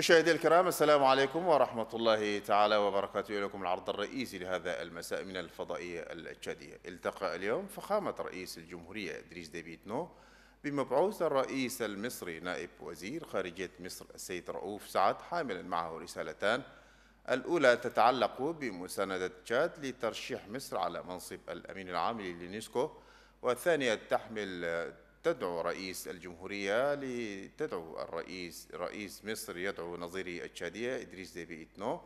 مشاهدي الكرام السلام عليكم ورحمة الله تعالى وبركاته إليكم العرض الرئيسي لهذا المساء من الفضائية التشادية التقى اليوم فخامة رئيس الجمهورية إدريس نو بمبعوث الرئيس المصري نائب وزير خارجية مصر السيد رؤوف سعد حاملا معه رسالتان الأولى تتعلق بمساندة تشاد لترشيح مصر على منصب الأمين العام لليونسكو والثانية تحمل تدعو رئيس الجمهورية لتدعو الرئيس رئيس مصر يدعو نظيري التشادية إدريس ديبي إتنو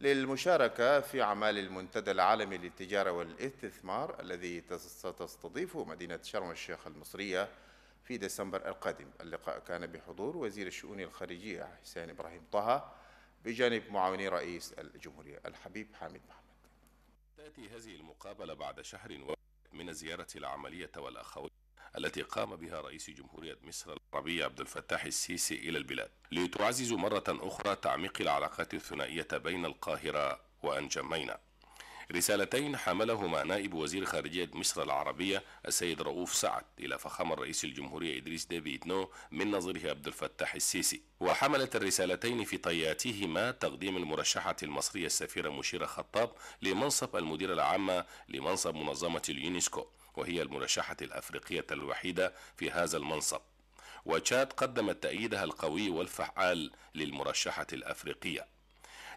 للمشاركة في أعمال المنتدى العالمي للتجارة والاستثمار الذي ستستضيف مدينة شرم الشيخ المصرية في ديسمبر القادم اللقاء كان بحضور وزير الشؤون الخارجية حسين إبراهيم طه بجانب معاوني رئيس الجمهورية الحبيب حامد محمد تأتي هذه المقابلة بعد شهر من زيارة العملية والأخوات التي قام بها رئيس جمهورية مصر العربية عبد الفتاح السيسي إلى البلاد لتعزز مرة أخرى تعميق العلاقات الثنائية بين القاهرة وأنجمينا رسالتين حملهما نائب وزير خارجية مصر العربية السيد رؤوف سعد إلى فخامة رئيس الجمهورية إدريس ديفيد نو من نظره عبد الفتاح السيسي وحملت الرسالتين في طياتهما تقديم المرشحة المصرية السفيرة مشيرة خطاب لمنصب المديرة العامة لمنصب منظمة اليونسكو وهي المرشحة الأفريقية الوحيدة في هذا المنصب وتشاد قدمت تأييدها القوي والفعال للمرشحة الأفريقية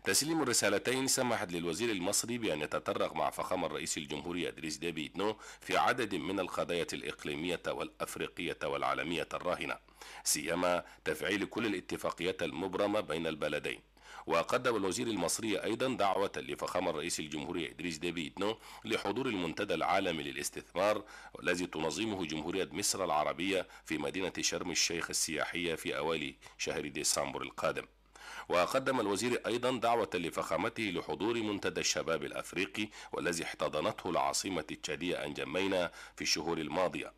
تسليم الرسالتين سمحت للوزير المصري بأن يتطرق مع فخامة الرئيس الجمهوري إدريس ديبي نو في عدد من القضايا الإقليمية والأفريقية والعالمية الراهنة سيما تفعيل كل الاتفاقيات المبرمة بين البلدين وقدم الوزير المصري أيضا دعوة لفخامة الرئيس الجمهورية إدريس ديبي إتنو لحضور المنتدى العالمي للاستثمار الذي تنظمه جمهورية مصر العربية في مدينة شرم الشيخ السياحية في أوائل شهر ديسمبر القادم وقدم الوزير أيضا دعوة لفخامته لحضور منتدى الشباب الأفريقي والذي احتضنته العاصمة التشادية أنجمينا في الشهور الماضية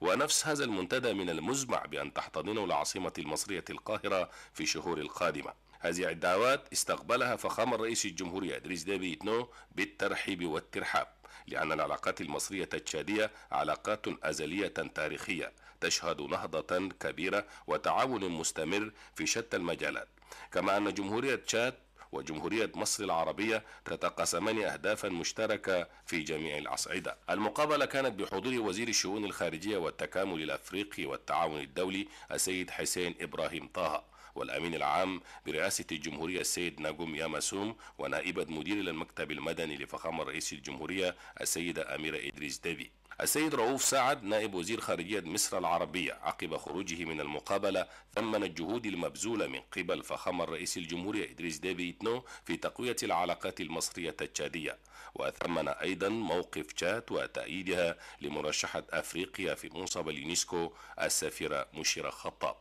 ونفس هذا المنتدى من المزمع بأن تحتضنه العاصمة المصرية القاهرة في الشهور القادمة هذه الدعوات استقبلها فخام الرئيس الجمهورية إدريس ديبي إتنو بالترحيب والترحاب لأن العلاقات المصرية التشادية علاقات أزلية تاريخية تشهد نهضة كبيرة وتعاون مستمر في شتى المجالات كما أن جمهورية تشاد وجمهورية مصر العربية تتقاسمان أهدافا مشتركة في جميع الأصعدة المقابلة كانت بحضور وزير الشؤون الخارجية والتكامل الأفريقي والتعاون الدولي السيد حسين إبراهيم طه والأمين العام برئاسة الجمهورية السيد نجوم يامسوم ونائبة مدير المكتب المدني لفخامة رئيس الجمهورية السيدة أميرة إدريس ديبي السيد رؤوف سعد نائب وزير خارجية مصر العربية عقب خروجه من المقابلة ثمن الجهود المبذولة من قبل فخامة الرئيس الجمهورية إدريس ديبي إتنو في تقوية العلاقات المصرية التشادية وثمن أيضا موقف تشاد وتأييدها لمرشحة أفريقيا في منصب اليونسكو السفيرة مشيرة خطاب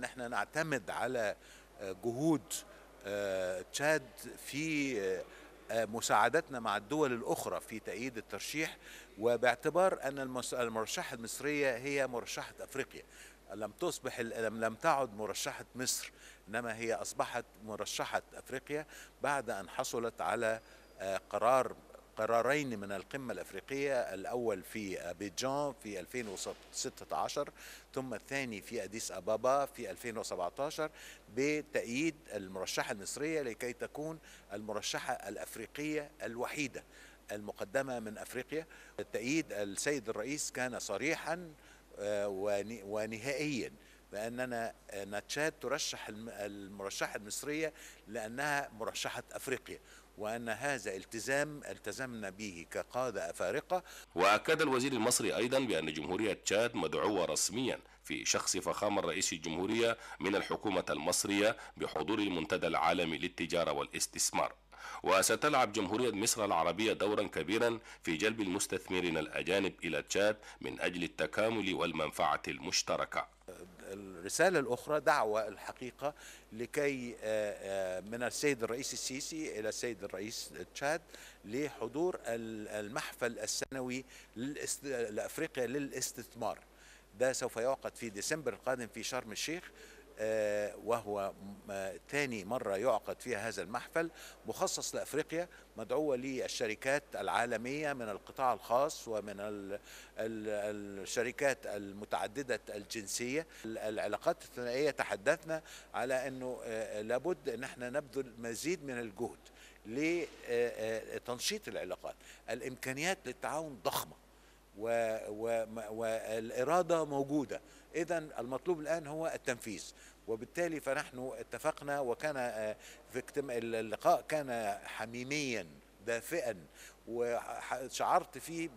نحن نعتمد على جهود آه، تشاد في آه، آه، مساعدتنا مع الدول الأخرى في تأييد الترشيح وباعتبار أن المرشحة المصرية هي مرشحة أفريقيا لم تصبح لم تعد مرشحة مصر إنما هي أصبحت مرشحة أفريقيا بعد أن حصلت على آه، قرار قرارين من القمة الأفريقية الأول في أبيجان في 2016 ثم الثاني في أديس أبابا في 2017 بتأييد المرشحة المصرية لكي تكون المرشحة الأفريقية الوحيدة المقدمة من أفريقيا تأييد السيد الرئيس كان صريحا آه، ونهائيا لأننا نتشاد ترشح المرشحة المصرية لأنها مرشحة أفريقيا وأن هذا التزام التزمنا به كقادة أفارقة وأكد الوزير المصري أيضا بأن جمهورية تشاد مدعوة رسميا في شخص فخامة رئيس الجمهورية من الحكومة المصرية بحضور المنتدى العالمي للتجارة والاستثمار وستلعب جمهورية مصر العربية دورا كبيرا في جلب المستثمرين الأجانب إلى تشاد من أجل التكامل والمنفعة المشتركة الرسالة الأخرى دعوة الحقيقة لكي آه، آه، من السيد الرئيس السيسي إلى السيد الرئيس تشاد لحضور المحفل السنوي لأفريقيا للاستثمار ده سوف يعقد في ديسمبر القادم في شرم الشيخ آه، وهو ثاني آه، مرة يعقد فيها هذا المحفل مخصص لأفريقيا مدعوة للشركات العالمية من القطاع الخاص ومن الشركات المتعددة الجنسية العلاقات الثنائية تحدثنا على أنه آه، لابد أن احنا نبذل مزيد من الجهد لتنشيط العلاقات الإمكانيات للتعاون ضخمة والاراده موجوده اذا المطلوب الان هو التنفيذ وبالتالي فنحن اتفقنا وكان آه، في اللقاء كان حميميا دافئا وشعرت فيه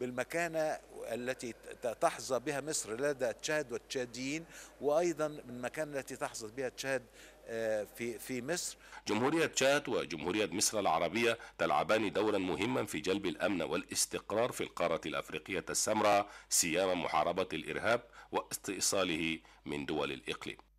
بالمكانه التي تحظى بها مصر لدى تشاد والتشاديين وايضا بالمكانه التي تحظى بها تشاد آه، في في مصر جمهورية تشاد وجمهورية مصر العربية تلعبان دورا مهما في جلب الأمن والاستقرار في القارة الأفريقية السمراء سيما محاربة الإرهاب واستئصاله من دول الإقليم